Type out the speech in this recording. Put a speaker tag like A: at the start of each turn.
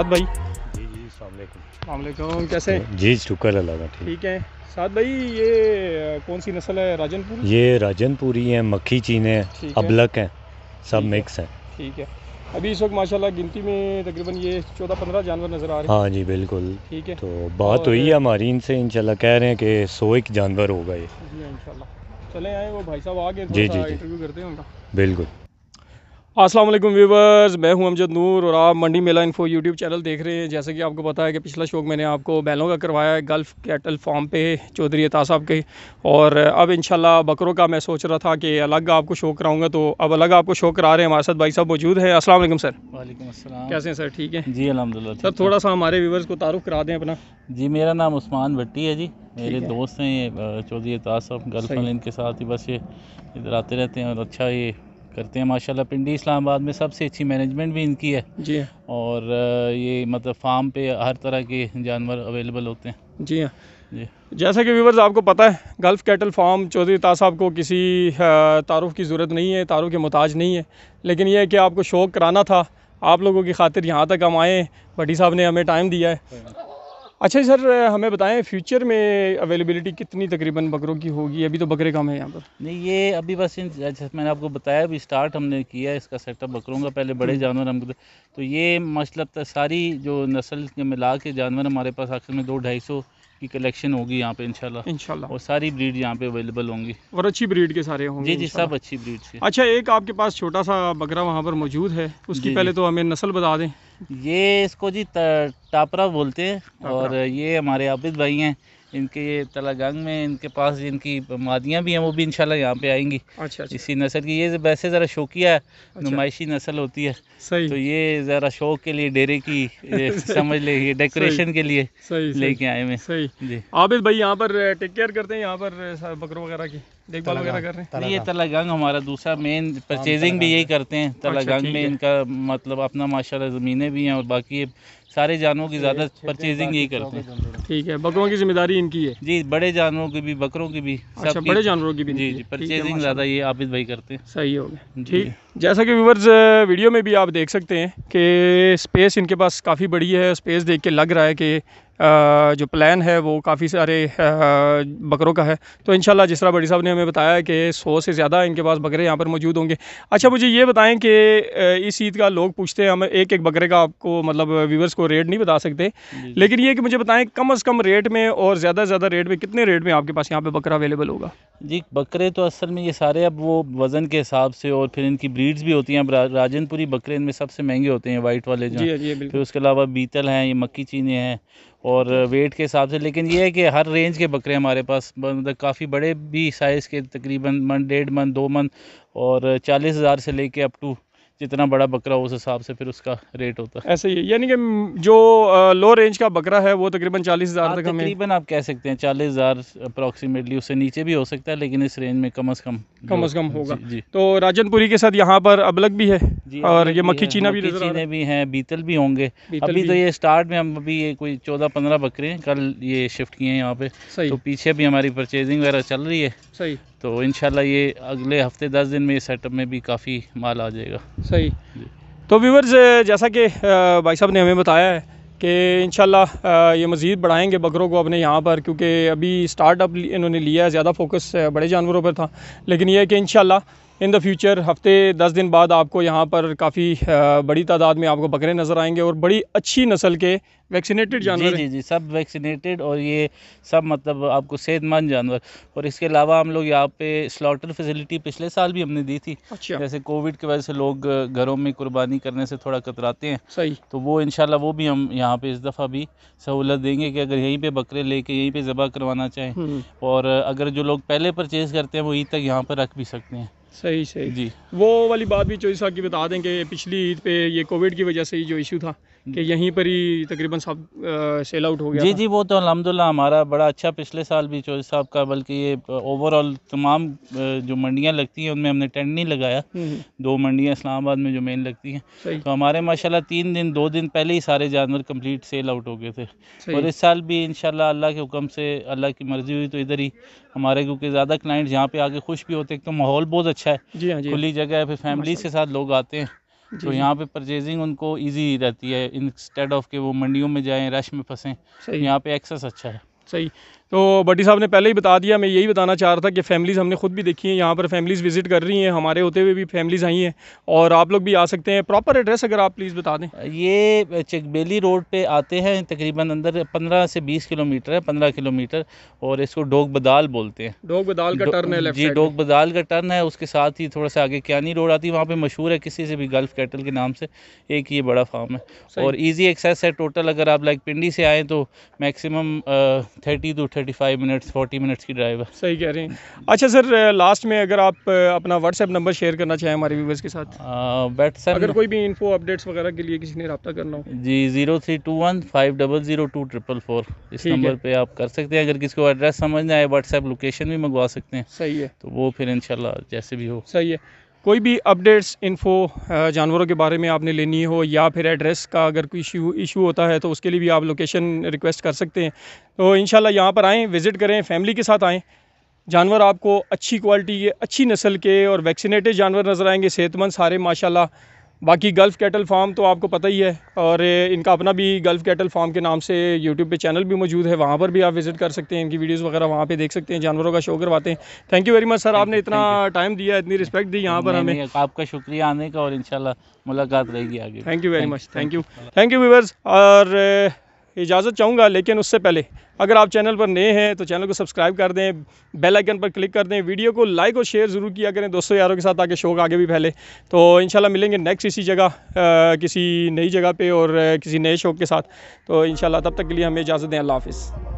A: साथ भाई जी जी सलामकुम कैसे जी शुक्र अल्लाह का ठीक है साथ भाई ये कौन सी नस्ल है राजनपुरी ये राजनपुरी है मक्खी चीन है अबलक है सब मिक्स है ठीक है अभी इस वक्त माशाल्लाह गिनती में तकरीबन ये चौदह पंद्रह जानवर नज़र आ रहे हैं हाँ जी बिल्कुल ठीक है तो बात हुई है हमारी इनसे इनशाला कह रहे हैं कि सौ एक जानवर होगा ये जी इंशाल्लाह चले आए वो भाई साहब आ गए जी जी इंटरव्यू करते हैं उनका बिल्कुल अस्सलाम वालेकुम व्यूवर्स मैं हूं अमजद नूर और आप Mandi Mela info YouTube channel देख रहे हैं जैसे कि आपको पता है कि पिछला शौक मैंने आपको बैलों का करवाया है गल्फ़ कैटल फार्म पे चौधरी अता साहब के और अब इंशाल्लाह बकरों का मैं सोच रहा था कि अलग आपको शौक कराऊंगा तो अब अलग आपको शौक करा रहे हैं हमारे साथ भाई साहब मौजूद हैं असल सर वालेकुम कैसे हैं सर ठीक है जी अलहमदिल्ला सर थोड़ा सा हमारे व्यूवर्स को तारुफ करा दें अपना जी मेरा नाम उस्मान भट्टी है जी मेरे दोस्त हैं ये
B: चौधरी अता साहब गल्फ़ के साथ ही बस ये इधर आते रहते हैं और अच्छा ये करते हैं माशाल्लाह पिंडी इस्लामाबाद में सबसे अच्छी मैनेजमेंट भी इनकी है जी और ये मतलब
A: फार्म पे हर तरह के जानवर अवेलेबल होते हैं जी हाँ जी जैसा कि व्यूवर्स आपको पता है Gulf cattle farm Chaudhry Taj साहब को किसी तारुफ की ज़रूरत नहीं है तारुफ के मोहताज नहीं है लेकिन यह है कि आपको शौक़ कराना था आप लोगों की खातिर यहाँ तक हम आएँ भट्टी साहब ने हमें टाइम दिया है अच्छा सर हमें बताएं फ्यूचर में अवेलेबिलिटी कितनी तकरीबन बकरों की होगी अभी तो बकरे कम है यहाँ पर
B: नहीं ये अभी बस इन जैसे मैंने आपको बताया अभी स्टार्ट हमने किया है इसका सेटअप बकरों का पहले बड़े हम्म। जानवर हम तो ये मतलब सारी जो नस्ल के मिला के जानवर हमारे पास आखिर में दो ढाई सौ की कलेक्शन होगी यहाँ पे इनशाला इनशाला
A: और सारी ब्रीड यहाँ पे अवेलेबल होंगी और अच्छी ब्रीड के सारे होंगे जी जी सब अच्छी
B: ब्रीड के अच्छा
A: एक आपके पास छोटा सा बकरा वहाँ पर मौजूद है उसकी पहले तो हमें नस्ल बता दें
B: ये इसको जी टापरा बोलते हैं और ये हमारे आबिद भाई हैं इनके ये तलागंग में इनके पास जिनकी मादियाँ भी हैं वो भी इंशाल्लाह यहाँ पे आएंगी अच्छा, अच्छा। इसी नस्ल की ये वैसे ज़रा शौकिया है अच्छा। नुमाइशी नस्ल होती है सही तो ये ज़रा शौक के लिए डेरे की समझ ले डेकोरेशन के लिए लेके आए हुए सही जी
A: आबिद भाई यहाँ पर टेक केयर करते हैं यहाँ पर बकरों वगैरह की देखभाल वगैरह कर रहे हैं ये तलागंग हमारा दूसरा मेन परचेजिंग हाँ, भी
B: यही करते हैं अच्छा, तलागंग में इनका मतलब अपना माशाल्लाह ज़मीनें भी हैं और बाकी सारे जानवरों की ज़्यादा परचेजिंग यही करते हैं ठीक है बकरों की जिम्मेदारी इनकी है जी बड़े जानवरों की भी बकरों की भी अच्छा, सब बड़े जानवरों की भी जी जी परचेजिंग ज़्यादा ये आप भाई करते हैं सही हो गया ठीक
A: जैसा कि व्यूवर्स वीडियो में भी आप देख सकते हैं कि स्पेस इनके पास काफ़ी बड़ी है स्पेस देख के लग रहा है कि जो प्लान है वो काफ़ी सारे बकरों का है तो इन जिस तरह बड़ी साहब ने हमें बताया कि सौ से ज़्यादा इनके पास बकरे यहाँ पर मौजूद होंगे अच्छा मुझे ये बताएं कि इस ईद का लोग पूछते हैं हम एक एक बकरे का आपको मतलब व्यूवर्स को रेट नहीं बता सकते लेकिन ये कि मुझे बताएं कम अज़ कम रेट में और ज़्यादा से ज़्यादा रेट में कितने रेट में आपके पास यहाँ पर बकरा अवेलेबल होगा जी बकरे तो असल में ये सारे अब वो वज़न के हिसाब से और फिर इनकी
B: ब्रीड्स भी होती हैं अब राजनपुरी बकरे इनमें सबसे महंगे होते हैं वाइट वाले जो जी, जी, फिर उसके अलावा बीतल हैं ये मक्की चीनी हैं और वेट के हिसाब से लेकिन ये है कि हर रेंज के बकरे हमारे पास मतलब काफ़ी बड़े भी साइज़ के तकरीबन मन डेढ़ मन दो मन और चालीस हज़ार से लेके अप टू जितना बड़ा बकरा उस हिसाब से फिर उसका रेट होता है ऐसे ही यानी कि जो
A: लो रेंज का बकरा है वो तकरीबन चालीस हज़ार हाँ, तक हमें तकरीबन
B: आप कह सकते हैं चालीस हज़ार अप्रॉक्सीमेटली उससे नीचे भी हो सकता है लेकिन इस रेंज में कम अज़ कम कम अज़ कम होगा जी, जी। तो राजनपुरी के साथ यहाँ
A: पर अबलग भी है जी, और हाँ, ये मक्खी चीना भी चीने
B: भी हैं बीतल भी होंगे अभी तो ये स्टार्ट में हम अभी ये कोई चौदह पंद्रह बकरे हैं कल ये शिफ्ट किए हैं यहाँ पे तो पीछे भी हमारी परचेजिंग वगैरह चल रही है सही तो इन ये अगले हफ्ते दस दिन में सेटअप में भी काफ़ी
A: माल आ जाएगा सही तो व्यूवर्स जैसा कि भाई साहब ने हमें बताया है कि इन ये मज़ीद बढ़ाएंगे बकरों को अपने यहाँ पर क्योंकि अभी स्टार्टअप इन्होंने लिया है ज़्यादा फोकस बड़े जानवरों पर था लेकिन यह है कि इन इन द फ्यूचर हफ्ते दस दिन बाद आपको यहाँ पर काफ़ी बड़ी तादाद में आपको बकरे नज़र आएंगे और बड़ी अच्छी नस्ल के वैक्सीनेटेड जानवर जी जी जी सब वैक्सीनेटेड और ये सब मतलब आपको सेहतमंद जानवर
B: और इसके अलावा हम लोग यहाँ पे स्लॉटर फैसिलिटी पिछले साल भी हमने दी थी अच्छा। जैसे कोविड की वजह से लोग घरों में कुर्बानी करने से थोड़ा कतराते हैं सही तो वो इनशाला वो भी हम यहाँ पे इस दफ़ा भी सहूलत देंगे कि अगर यहीं पर बकरे लेके यहीं पर ज़बह करवाना चाहें हम्म। और अगर जो लोग पहले परचेज़ करते हैं वो ईद तक यहाँ पर रख भी सकते हैं सही सही जी
A: वो वाली बात भी चौधरी साहब की बता दें कि पिछली ईद पे ये कोविड की वजह से ही जो इशू था कि यहीं पर ही तकरीबन सब सेल आउट हो गया जी जी
B: वो तो अलहमदिल्ला हमारा बड़ा अच्छा पिछले साल भी चौधरी साहब का बल्कि ये ओवरऑल तमाम जो मंडियाँ लगती हैं उनमें हमने टेंट नहीं लगाया हम्म, हम्म। दो मंडियाँ इस्लामाबाद में जो मेन लगती हैं तो हमारे माशाल्लाह तीन दिन दो दिन पहले ही सारे जानवर कम्प्लीट सेल आउट हो गए थे और इस साल भी इन अल्लाह के हुक्म से अल्लाह की मर्ज़ी हुई तो इधर ही हमारे क्योंकि ज़्यादा क्लाइंट्स यहाँ पे आके खुश भी होते हैं तो माहौल बहुत अच्छा है हाँ, खुली जगह है फिर फैमिलीज़ के साथ लोग आते हैं तो यहाँ पे परचेजिंग उनको ईजी रहती है इंस्टेड ऑफ के वो
A: मंडियों में जाएं रश में फंसें यहाँ पे एक्सेस अच्छा है सही तो बड्डी साहब ने पहले ही बता दिया मैं यही बताना चाह रहा था कि फैमिलीज़ हमने खुद भी देखी हैं यहाँ पर फैमिलीज़ विज़िट कर रही हैं हमारे होते हुए भी फैमिलीज़ आई हैं और आप लोग भी आ सकते हैं प्रॉपर एड्रेस अगर आप प्लीज़ बता दें ये चकबेली रोड पे
B: आते हैं तकरीबन अंदर पंद्रह से बीस किलोमीटर है पंद्रह किलोमीटर और इसको डोग बदाल बोलते हैं
A: डोग बदाल का टर्न है जी डोग
B: बदाल का टर्न है उसके साथ ही थोड़ा सा आगे क्यानी रोड आती है वहाँ पर मशहूर है किसी से भी गल्फ़ कैटल के नाम से एक ये बड़ा फार्म
A: है और
B: ईजी एक्सेस है टोटल अगर आप लाइक पिंडी से आएँ तो maximum thirty two thirty five minutes forty minutes की ड्राइव
A: है सही कह रहे हैं अच्छा सर लास्ट में अगर आप अपना व्हाट्सएप नंबर शेयर करना चाहें हमारे व्यूवर्स के साथ व्हाट्सएप अगर कोई भी इन्फो अपडेट्स वगैरह के लिए किसी ने रब्ता करना हो जी zero three two
B: one five double zero two triple four इस नंबर पर आप कर सकते हैं अगर किसी को एड्रेस समझ में आए व्हाट्सएप
A: लोकेशन भी मंगवा सकते हैं सही है तो वो फिर इनशाला जैसे भी हो सही है कोई भी अपडेट्स इन्फो जानवरों के बारे में आपने लेनी हो या फिर एड्रेस का अगर कोई इशू इशू होता है तो उसके लिए भी आप लोकेशन रिक्वेस्ट कर सकते हैं तो इन यहाँ पर आएँ विज़िट करें फैमिली के साथ आएँ जानवर आपको अच्छी क्वालिटी के अच्छी नस्ल के और वैक्सीनेटेड जानवर नज़र आएंगे सेहतमंद सारे माशाल्लाह बाकी गल्फ़ कैटल फार्म तो आपको पता ही है और इनका अपना भी गल्फ़ कैटल फार्म के नाम से यूट्यूब पे चैनल भी मौजूद है वहाँ पर भी आप विज़िट कर सकते हैं इनकी वीडियोस वगैरह वहाँ पे देख सकते हैं जानवरों का शो करवाते हैं thank you very much sir आपने इतना टाइम दिया इतनी रिस्पेक्ट दी यहाँ पर हमें आपका शुक्रिया आने का और इन मुलाकात रहेगी आगे thank you very much thank you thank you viewers और इजाज़त चाहूँगा लेकिन उससे पहले अगर आप चैनल पर नए हैं तो चैनल को सब्सक्राइब कर दें बेल आइकन पर क्लिक कर दें वीडियो को लाइक और शेयर ज़रूर किया करें दोस्तों यारों के साथ आगे शौक आगे भी फैले तो इंशाल्लाह मिलेंगे नेक्स्ट इसी जगह किसी नई जगह पे और किसी नए शौक के साथ तो इंशाल्लाह तब तक के लिए हमें इजाज़त दें अल्लाह हाफिज़